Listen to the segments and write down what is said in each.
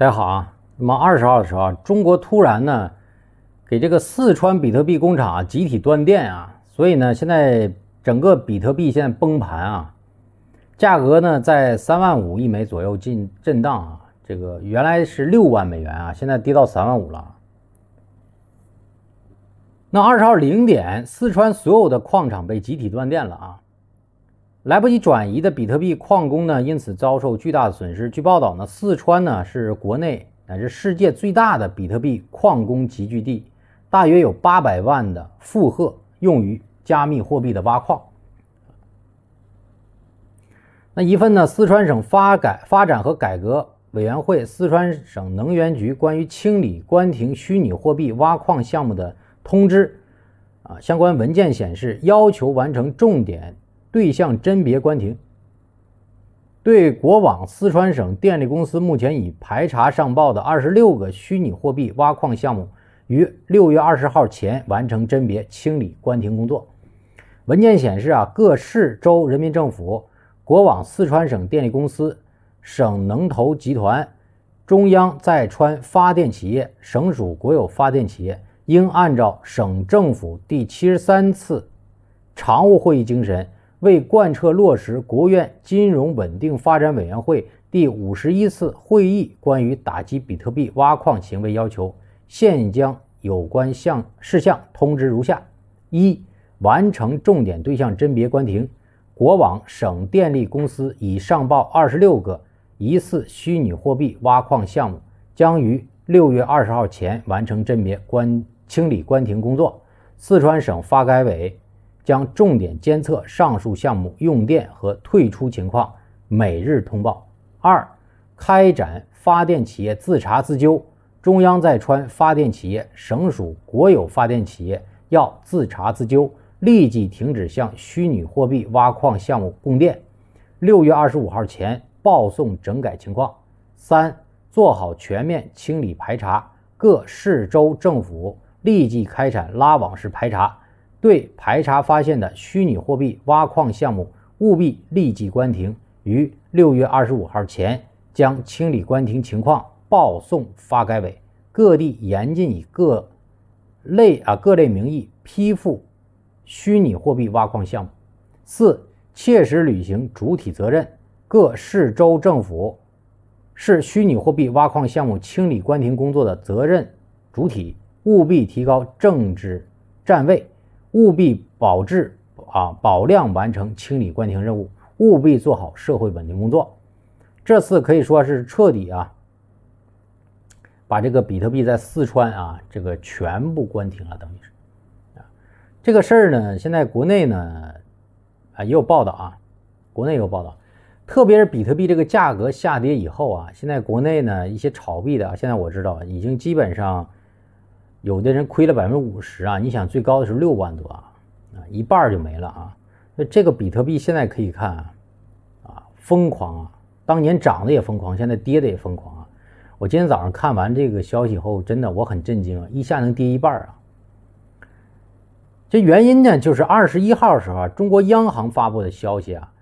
大家好啊，那么二十号的时候中国突然呢，给这个四川比特币工厂集体断电啊，所以呢，现在整个比特币现在崩盘啊，价格呢在三万五一枚左右进震荡啊，这个原来是六万美元啊，现在跌到三万五了。那二十号零点，四川所有的矿场被集体断电了啊。来不及转移的比特币矿工呢，因此遭受巨大损失。据报道，呢四川呢是国内乃至世界最大的比特币矿工集聚地，大约有八百万的负荷用于加密货币的挖矿。那一份呢，四川省发改发展和改革委员会、四川省能源局关于清理关停虚拟货币挖矿项目的通知，啊，相关文件显示，要求完成重点。对象甄别关停，对国网四川省电力公司目前已排查上报的二十六个虚拟货币挖矿项目，于六月二十号前完成甄别清理关停工作。文件显示啊，各市州人民政府、国网四川省电力公司、省能投集团、中央在川发电企业、省属国有发电企业，应按照省政府第七十三次常务会议精神。为贯彻落实国务院金融稳定发展委员会第五十一次会议关于打击比特币挖矿行为要求，现将有关项事项通知如下：一、完成重点对象甄别关停。国网省电力公司已上报二十六个疑似虚拟货币挖矿项目，将于六月二十号前完成甄别关清理关停工作。四川省发改委。将重点监测上述项目用电和退出情况，每日通报。二、开展发电企业自查自纠，中央在川发电企业、省属国有发电企业要自查自纠，立即停止向虚拟货币挖矿项目供电，六月二十五号前报送整改情况。三、做好全面清理排查，各市州政府立即开展拉网式排查。对排查发现的虚拟货币挖矿项目，务必立即关停，于六月二十五号前将清理关停情况报送发改委。各地严禁以各类啊各类名义批复虚拟货币挖矿项目。四、切实履行主体责任，各市州政府是虚拟货币挖矿项目清理关停工作的责任主体，务必提高政治站位。务必保质啊保量完成清理关停任务，务必做好社会稳定工作。这次可以说是彻底啊，把这个比特币在四川啊这个全部关停了，等于是啊这个事儿呢，现在国内呢啊也有报道啊，国内也有报道，特别是比特币这个价格下跌以后啊，现在国内呢一些炒币的啊，现在我知道已经基本上。有的人亏了百分之五十啊！你想，最高的时候六万多啊，啊，一半就没了啊！那这个比特币现在可以看啊，啊疯狂啊！当年涨的也疯狂，现在跌的也疯狂啊！我今天早上看完这个消息后，真的我很震惊啊，一下能跌一半啊！这原因呢，就是二十一号时候，中国央行发布的消息啊，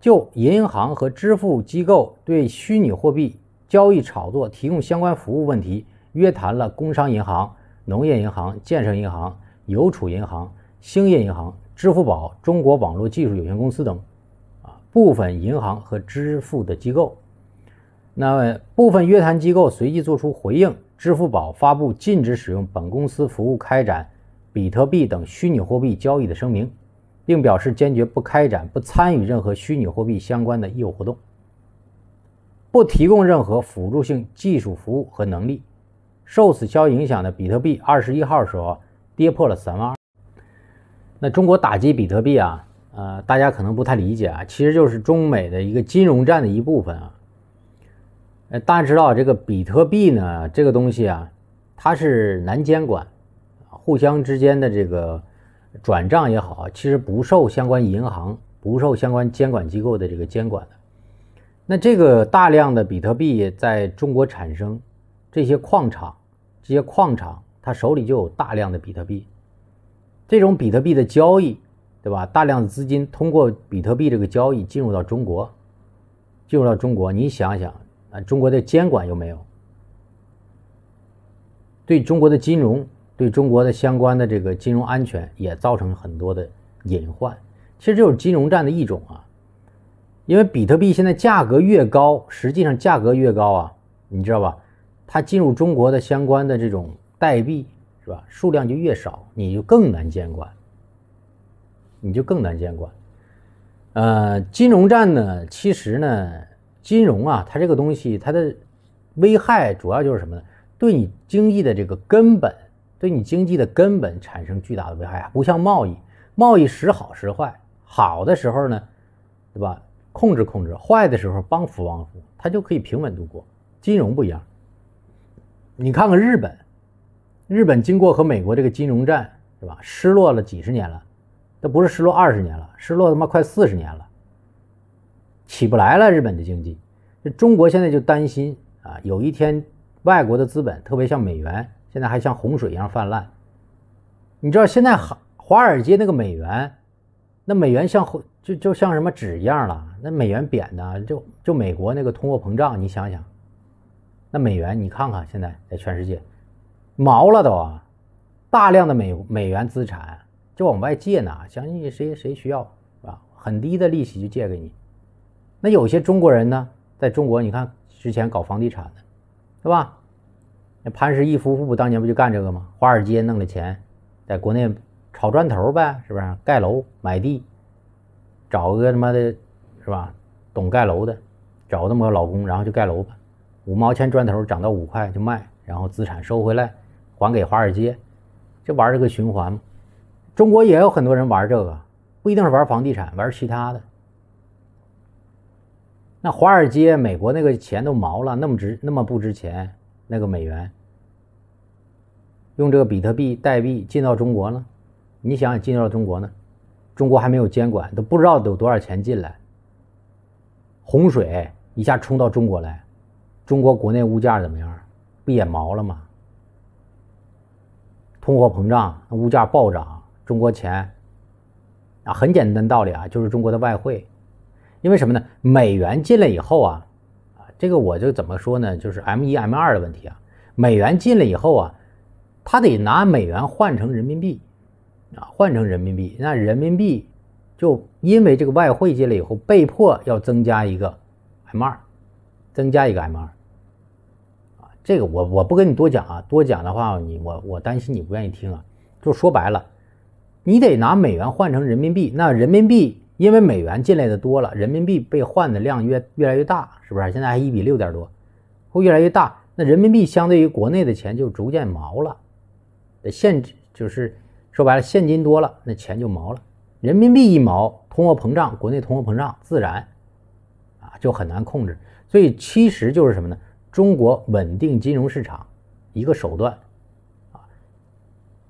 就银行和支付机构对虚拟货币交易炒作提供相关服务问题，约谈了工商银行。农业银行、建设银行、邮储银行、兴业银行、支付宝、中国网络技术有限公司等，啊，部分银行和支付的机构，那部分约谈机构随即作出回应，支付宝发布禁止使用本公司服务开展比特币等虚拟货币交易的声明，并表示坚决不开展、不参与任何虚拟货币相关的业务活动，不提供任何辅助性技术服务和能力。受此消息影响的比特币，二十一号时候跌破了三万二。那中国打击比特币啊，呃，大家可能不太理解啊，其实就是中美的一个金融战的一部分啊。呃，大家知道这个比特币呢，这个东西啊，它是难监管，互相之间的这个转账也好其实不受相关银行、不受相关监管机构的这个监管的。那这个大量的比特币在中国产生。这些矿场，这些矿场，他手里就有大量的比特币。这种比特币的交易，对吧？大量的资金通过比特币这个交易进入到中国，进入到中国，你想想，啊，中国的监管有没有？对中国的金融，对中国的相关的这个金融安全也造成很多的隐患。其实这是金融战的一种啊。因为比特币现在价格越高，实际上价格越高啊，你知道吧？它进入中国的相关的这种代币是吧？数量就越少，你就更难监管，你就更难监管。呃，金融战呢，其实呢，金融啊，它这个东西，它的危害主要就是什么？呢？对你经济的这个根本，对你经济的根本产生巨大的危害啊！不像贸易，贸易时好时坏，好的时候呢，对吧？控制控制，坏的时候帮扶帮扶，它就可以平稳度过。金融不一样。你看看日本，日本经过和美国这个金融战，是吧？失落了几十年了，那不是失落二十年了，失落他妈快四十年了，起不来了。日本的经济，这中国现在就担心啊，有一天外国的资本，特别像美元，现在还像洪水一样泛滥。你知道现在华华尔街那个美元，那美元像就就像什么纸一样了，那美元贬的就就美国那个通货膨胀，你想想。那美元，你看看现在在全世界毛了都啊，大量的美美元资产就往外借呢，相信谁谁需要啊，很低的利息就借给你。那有些中国人呢，在中国你看之前搞房地产，的，对吧？那潘石屹夫妇当年不就干这个吗？华尔街弄的钱，在国内炒砖头呗，是不是？盖楼、买地，找个他妈的，是吧？懂盖楼的，找那么个老公，然后就盖楼吧。五毛钱砖头涨到五块就卖，然后资产收回来还给华尔街，就玩这个循环嘛。中国也有很多人玩这个，不一定是玩房地产，玩其他的。那华尔街美国那个钱都毛了，那么值那么不值钱，那个美元用这个比特币代币进到中国呢？你想进到中国呢？中国还没有监管，都不知道有多少钱进来，洪水一下冲到中国来。中国国内物价怎么样？不也毛了吗？通货膨胀，物价暴涨。中国钱啊，很简单的道理啊，就是中国的外汇。因为什么呢？美元进来以后啊，啊，这个我就怎么说呢？就是 M 一 M 二的问题啊。美元进来以后啊，他得拿美元换成人民币啊，换成人民币。那人民币就因为这个外汇进来以后，被迫要增加一个 M 二，增加一个 M 二。这个我我不跟你多讲啊，多讲的话你我我担心你不愿意听啊。就说白了，你得拿美元换成人民币，那人民币因为美元进来的多了，人民币被换的量越越来越大，是不是？现在还一比六点多，会越来越大。那人民币相对于国内的钱就逐渐毛了，现就是说白了，现金多了，那钱就毛了。人民币一毛，通货膨胀，国内通货膨胀自然啊就很难控制。所以其实就是什么呢？中国稳定金融市场一个手段啊，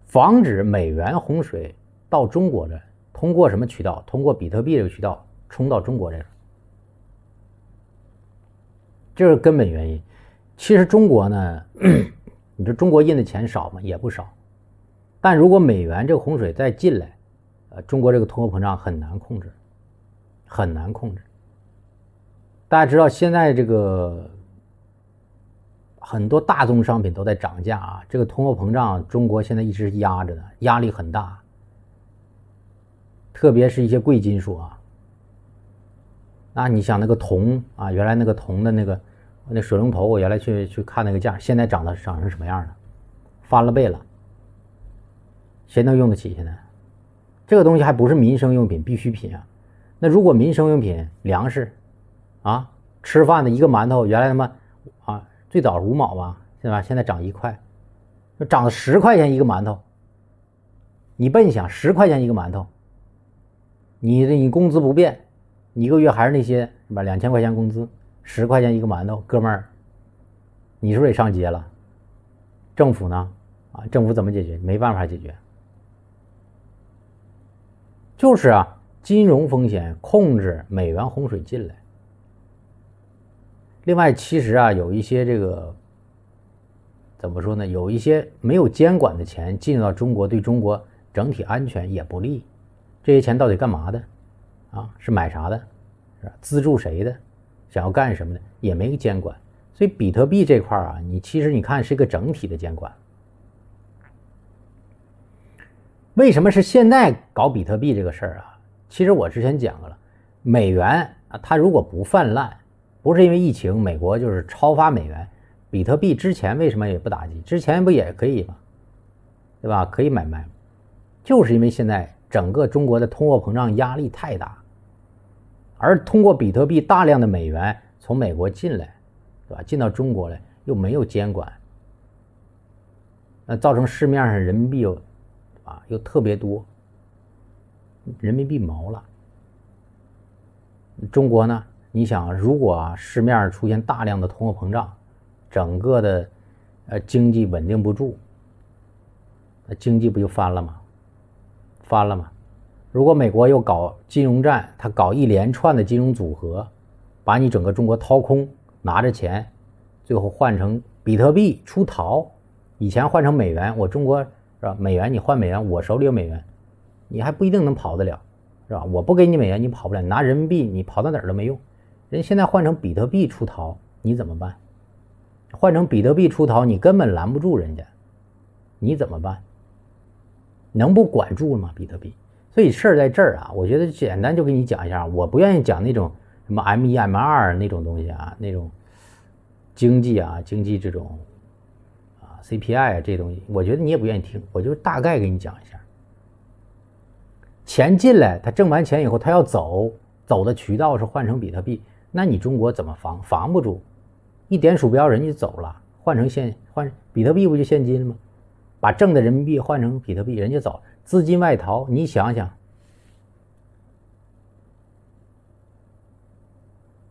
防止美元洪水到中国的，通过什么渠道？通过比特币这个渠道冲到中国来个，这是根本原因。其实中国呢，你说中国印的钱少吗？也不少。但如果美元这个洪水再进来，呃，中国这个通货膨胀很难控制，很难控制。大家知道现在这个。很多大宗商品都在涨价啊！这个通货膨胀，中国现在一直压着呢，压力很大。特别是一些贵金属啊，那你想那个铜啊，原来那个铜的那个那水龙头，我原来去去看那个价，现在涨的涨成什么样了？翻了倍了！谁能用得起现在？这个东西还不是民生用品必需品啊？那如果民生用品，粮食啊，吃饭的一个馒头，原来他妈。最早是五毛吧，对吧？现在涨一块，涨了十块钱一个馒头。你笨想十块钱一个馒头，你这你工资不变，一个月还是那些是吧？两千块钱工资，十块钱一个馒头，哥们儿，你是不是也上街了？政府呢？啊，政府怎么解决？没办法解决，就是啊，金融风险控制美元洪水进来。另外，其实啊，有一些这个怎么说呢？有一些没有监管的钱进入到中国，对中国整体安全也不利。这些钱到底干嘛的？啊，是买啥的？是吧？资助谁的？想要干什么的？也没监管。所以，比特币这块啊，你其实你看是一个整体的监管。为什么是现在搞比特币这个事儿啊？其实我之前讲过了，美元啊，它如果不泛滥。不是因为疫情，美国就是超发美元。比特币之前为什么也不打击？之前不也可以吗？对吧？可以买卖。就是因为现在整个中国的通货膨胀压力太大，而通过比特币大量的美元从美国进来，对吧？进到中国来又没有监管，那造成市面上人民币又啊又特别多，人民币毛了。中国呢？你想，如果啊，市面上出现大量的通货膨胀，整个的呃经济稳定不住，那经济不就翻了吗？翻了吗？如果美国又搞金融战，他搞一连串的金融组合，把你整个中国掏空，拿着钱，最后换成比特币出逃。以前换成美元，我中国是吧？美元你换美元，我手里有美元，你还不一定能跑得了，是吧？我不给你美元，你跑不了。你拿人民币，你跑到哪儿都没用。人现在换成比特币出逃，你怎么办？换成比特币出逃，你根本拦不住人家，你怎么办？能不管住吗？比特币？所以事儿在这儿啊！我觉得简单就给你讲一下，我不愿意讲那种什么 M 一 M 二那种东西啊，那种经济啊、经济这种啊 CPI 啊这东西，我觉得你也不愿意听，我就大概给你讲一下。钱进来，他挣完钱以后，他要走，走的渠道是换成比特币。那你中国怎么防防不住？一点鼠标人家走了，换成现换比特币不就现金了吗？把挣的人民币换成比特币，人家走资金外逃，你想想，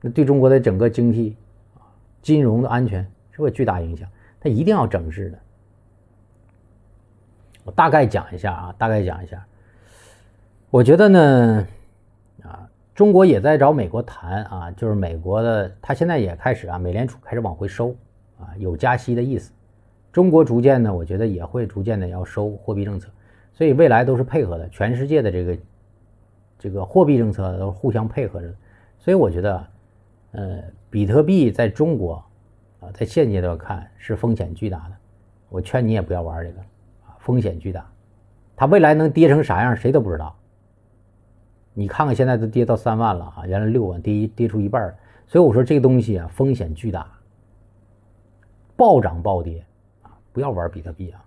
那对中国的整个经济、啊金融的安全是不是巨大影响，他一定要整治的。我大概讲一下啊，大概讲一下，我觉得呢。中国也在找美国谈啊，就是美国的，他现在也开始啊，美联储开始往回收，啊，有加息的意思。中国逐渐呢，我觉得也会逐渐的要收货币政策，所以未来都是配合的，全世界的这个这个货币政策都是互相配合着的。所以我觉得，呃，比特币在中国啊，在现阶段看是风险巨大的，我劝你也不要玩这个，啊，风险巨大，它未来能跌成啥样，谁都不知道。你看看现在都跌到三万了啊，原来六万跌一跌出一半，所以我说这个东西啊风险巨大，暴涨暴跌啊，不要玩比特币啊。